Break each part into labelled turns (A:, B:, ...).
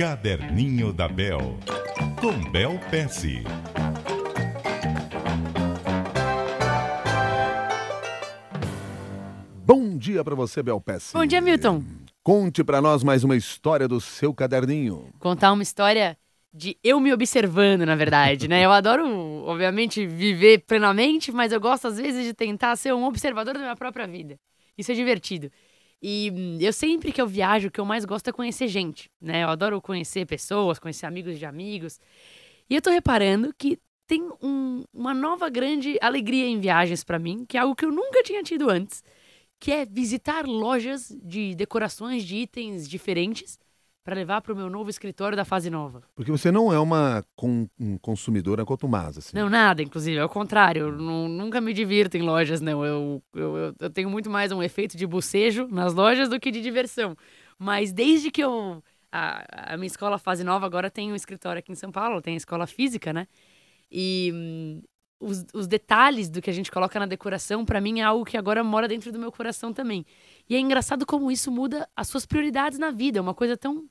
A: Caderninho da Bel, com Bel Pesce. Bom dia para você, Bel Pesce. Bom dia, Milton. Conte para nós mais uma história do seu caderninho.
B: Contar uma história de eu me observando, na verdade, né? Eu adoro, obviamente, viver plenamente, mas eu gosto às vezes de tentar ser um observador da minha própria vida. Isso é divertido. E hum, eu sempre que eu viajo, o que eu mais gosto é conhecer gente, né? Eu adoro conhecer pessoas, conhecer amigos de amigos. E eu tô reparando que tem um, uma nova grande alegria em viagens para mim, que é algo que eu nunca tinha tido antes, que é visitar lojas de decorações de itens diferentes para levar para o meu novo escritório da fase nova.
A: Porque você não é uma um consumidora quanto mais, assim.
B: Não, nada, inclusive. Ao é contrário, eu nunca me divirto em lojas, não. Eu, eu, eu tenho muito mais um efeito de bocejo nas lojas do que de diversão. Mas desde que eu... A, a minha escola fase nova agora tem um escritório aqui em São Paulo, tem a escola física, né? E hum, os, os detalhes do que a gente coloca na decoração, para mim, é algo que agora mora dentro do meu coração também. E é engraçado como isso muda as suas prioridades na vida. É uma coisa tão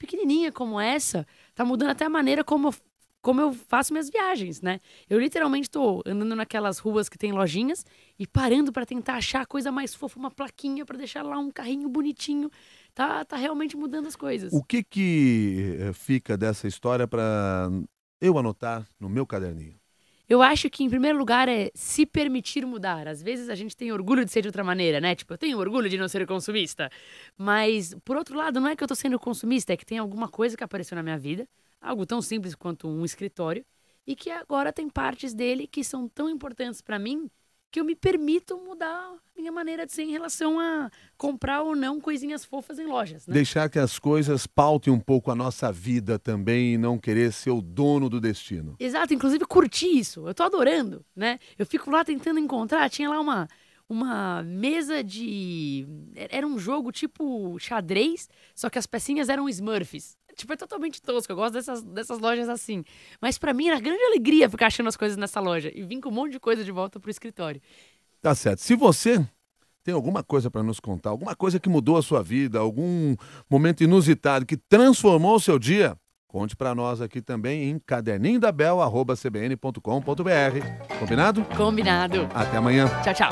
B: pequenininha como essa tá mudando até a maneira como eu, como eu faço minhas viagens, né? Eu literalmente tô andando naquelas ruas que tem lojinhas e parando para tentar achar a coisa mais fofa, uma plaquinha para deixar lá um carrinho bonitinho. Tá, tá realmente mudando as coisas. O
A: que que eh, fica dessa história para eu anotar no meu caderninho?
B: Eu acho que, em primeiro lugar, é se permitir mudar. Às vezes a gente tem orgulho de ser de outra maneira, né? Tipo, eu tenho orgulho de não ser consumista. Mas, por outro lado, não é que eu tô sendo consumista, é que tem alguma coisa que apareceu na minha vida, algo tão simples quanto um escritório, e que agora tem partes dele que são tão importantes para mim que eu me permito mudar minha maneira de ser em relação a comprar ou não coisinhas fofas em lojas. Né? Deixar
A: que as coisas pautem um pouco a nossa vida também e não querer ser o dono do destino.
B: Exato, inclusive curti isso. Eu tô adorando, né? Eu fico lá tentando encontrar, tinha lá uma uma mesa de era um jogo tipo xadrez, só que as pecinhas eram Smurfs. Tipo, é totalmente tosco. Eu gosto dessas, dessas lojas assim. Mas para mim era grande alegria ficar achando as coisas nessa loja e vim com um monte de coisa de volta pro escritório.
A: Tá certo. Se você tem alguma coisa para nos contar, alguma coisa que mudou a sua vida, algum momento inusitado que transformou o seu dia, conte para nós aqui também em caderninhodabel.cbn.com.br. Combinado? Combinado. Até amanhã.
B: Tchau, tchau.